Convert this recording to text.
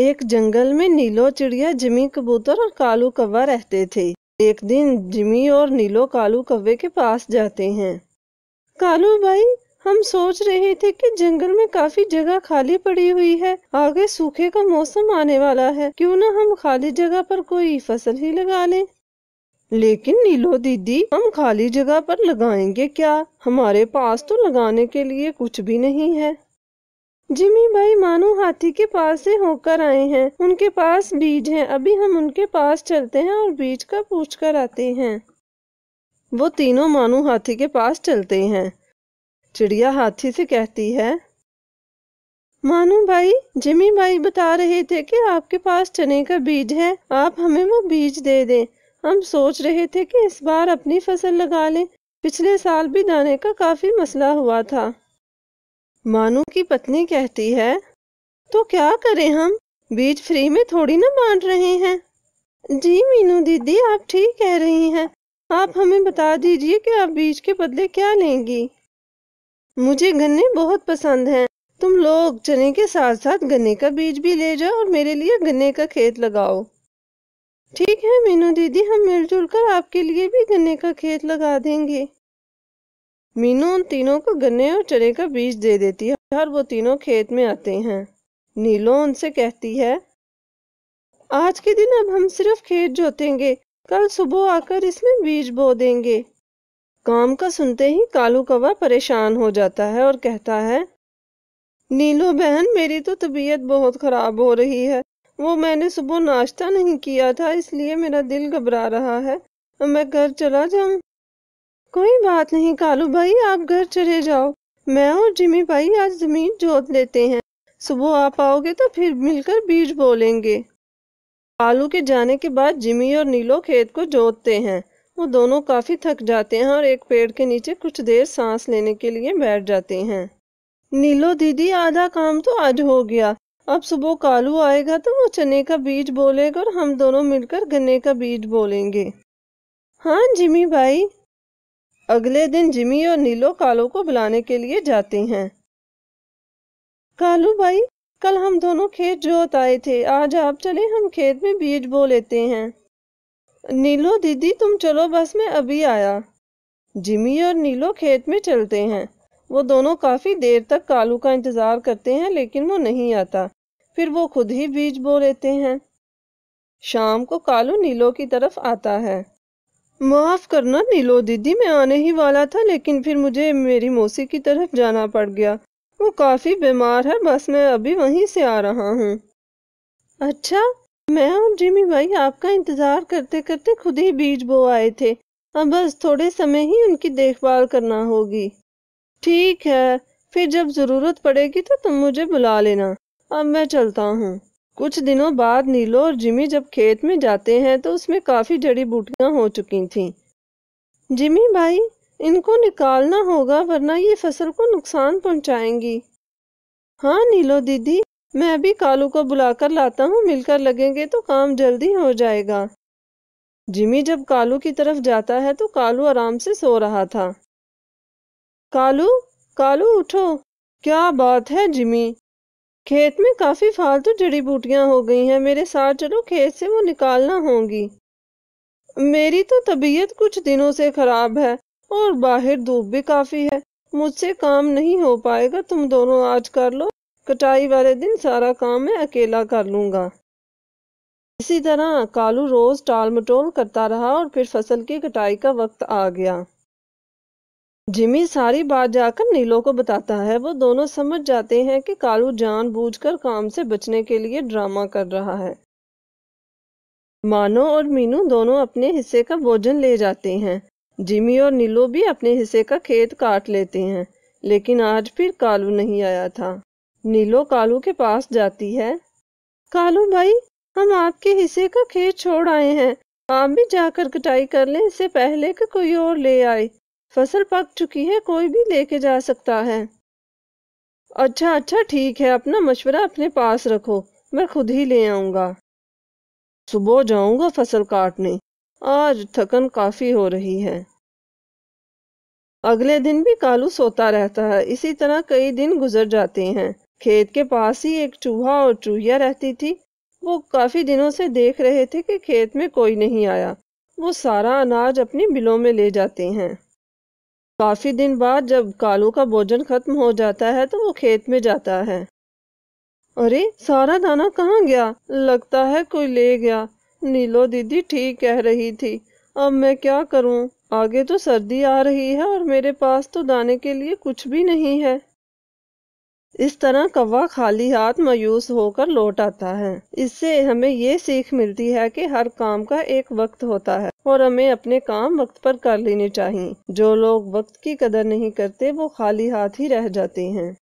एक जंगल में नीलो चिड़िया जिमी कबूतर और कालू कव्वा रहते थे एक दिन जिमी और नीलो कालू कव्वे के पास जाते हैं कालू भाई हम सोच रहे थे कि जंगल में काफी जगह खाली पड़ी हुई है आगे सूखे का मौसम आने वाला है क्यों ना हम खाली जगह पर कोई फसल ही लगा लें लेकिन नीलो दीदी हम खाली जगह पर लगाएंगे क्या हमारे पास तो लगाने के लिए कुछ भी नहीं है जिमी भाई मानो हाथी के पास से होकर आए हैं उनके पास बीज है अभी हम उनके पास चलते हैं और बीज का पूछ कर आते हैं वो तीनों मानो हाथी के पास चलते हैं चिड़िया हाथी से कहती है मानू भाई जिमी भाई बता रहे थे कि आपके पास चने का बीज है आप हमें वो बीज दे दें हम सोच रहे थे कि इस बार अपनी फसल लगा लें पिछले साल भी दाने का काफ़ी मसला हुआ था मानू की पत्नी कहती है तो क्या करें हम बीज फ्री में थोड़ी ना बांट रहे हैं जी मीनू दीदी आप ठीक कह रही हैं आप हमें बता दीजिए कि आप बीज के बदले क्या लेंगी मुझे गन्ने बहुत पसंद हैं तुम लोग चने के साथ साथ गन्ने का बीज भी ले जाओ और मेरे लिए गन्ने का खेत लगाओ ठीक है मीनू दीदी हम मिलजुल कर आपके लिए भी गन्ने का खेत लगा देंगे मीनू उन तीनों को गन्ने और चने का बीज दे देती है और वो तीनों खेत में आते हैं नीलो उनसे कहती है आज के दिन अब हम सिर्फ खेत जोतेंगे कल सुबह आकर इसमें बीज बो देंगे काम का सुनते ही कालू कवा परेशान हो जाता है और कहता है नीलो बहन मेरी तो तबीयत बहुत ख़राब हो रही है वो मैंने सुबह नाश्ता नहीं किया था इसलिए मेरा दिल घबरा रहा है मैं घर चला जाऊं कोई बात नहीं कालू भाई आप घर चले जाओ मैं और जिमी भाई आज जमीन जोत लेते हैं सुबह आप आओगे तो फिर मिलकर बीज बोलेंगे कालू के जाने के बाद जिमी और नीलो खेत को जोतते हैं वो दोनों काफ़ी थक जाते हैं और एक पेड़ के नीचे कुछ देर सांस लेने के लिए बैठ जाते हैं नीलो दीदी आधा काम तो आज हो गया अब सुबह कालू आएगा तो वो चने का बीज बोलेगा और हम दोनों मिलकर गन्ने का बीज बोलेंगे हाँ जिमी भाई अगले दिन जिमी और नीलो कालू को बुलाने के लिए जाती हैं कालू भाई कल हम दोनों खेत जोत आए थे आज आप चले हम खेत में बीज बो लेते हैं नीलो दीदी तुम चलो बस में अभी आया जिमी और नीलो खेत में चलते हैं वो दोनों काफ़ी देर तक कालू का इंतज़ार करते हैं लेकिन वो नहीं आता फिर वो खुद ही बीज बो लेते हैं शाम को कालू नीलो की तरफ आता है माफ़ करना नीलो दीदी मैं आने ही वाला था लेकिन फिर मुझे मेरी मौसी की तरफ जाना पड़ गया वो काफ़ी बीमार है बस मैं अभी वहीं से आ रहा हूँ अच्छा मैं और जिमी भाई आपका इंतज़ार करते करते खुद ही बीज बो आए थे अब बस थोड़े समय ही उनकी देखभाल करना होगी ठीक है फिर जब ज़रूरत पड़ेगी तो तुम मुझे बुला लेना अब मैं चलता हूँ कुछ दिनों बाद नीलो और जिमी जब खेत में जाते हैं तो उसमें काफ़ी जड़ी बूटियां हो चुकी थीं जिमी भाई इनको निकालना होगा वरना ये फसल को नुकसान पहुंचाएंगी हाँ नीलो दीदी मैं अभी कालू को बुलाकर लाता हूँ मिलकर लगेंगे तो काम जल्दी हो जाएगा जिमी जब कालू की तरफ जाता है तो कालू आराम से सो रहा था कालू कालू उठो क्या बात है जिमी खेत में काफ़ी फालतू जड़ी बूटियाँ हो गई हैं मेरे साथ चलो खेत से वो निकालना होंगी मेरी तो तबीयत कुछ दिनों से ख़राब है और बाहर धूप भी काफ़ी है मुझसे काम नहीं हो पाएगा तुम दोनों आज कर लो कटाई वाले दिन सारा काम मैं अकेला कर लूंगा इसी तरह कालू रोज़ टाल मटोल करता रहा और फिर फसल की कटाई का वक्त आ गया जिमी सारी बात जाकर नीलो को बताता है वो दोनों समझ जाते हैं कि कालू जानबूझकर काम से बचने के लिए ड्रामा कर रहा है मानो और मीनू दोनों अपने हिस्से का भोजन ले जाते हैं जिमी और नीलो भी अपने हिस्से का खेत काट लेते हैं लेकिन आज फिर कालू नहीं आया था नीलो कालू के पास जाती है कालू भाई हम आपके हिस्से का खेत छोड़ आए हैं आप भी जाकर कटाई कर लें इससे पहले कि कोई और ले आए फसल पक चुकी है कोई भी लेके जा सकता है अच्छा अच्छा ठीक है अपना मशवरा अपने पास रखो मैं खुद ही ले आऊंगा सुबह जाऊंगा फसल काटने आज थकन काफ़ी हो रही है अगले दिन भी कालू सोता रहता है इसी तरह कई दिन गुजर जाते हैं खेत के पास ही एक चूहा और चूहिया रहती थी वो काफ़ी दिनों से देख रहे थे कि खेत में कोई नहीं आया वो सारा अनाज अपनी बिलों में ले जाते हैं काफ़ी दिन बाद जब कालू का भोजन ख़त्म हो जाता है तो वो खेत में जाता है अरे सारा दाना कहाँ गया लगता है कोई ले गया नीलो दीदी ठीक कह रही थी अब मैं क्या करूँ आगे तो सर्दी आ रही है और मेरे पास तो दाने के लिए कुछ भी नहीं है इस तरह कौवा खाली हाथ मायूस होकर लौट आता है इससे हमें ये सीख मिलती है कि हर काम का एक वक्त होता है और हमें अपने काम वक्त पर कर लेने चाहिए जो लोग वक्त की कदर नहीं करते वो खाली हाथ ही रह जाते हैं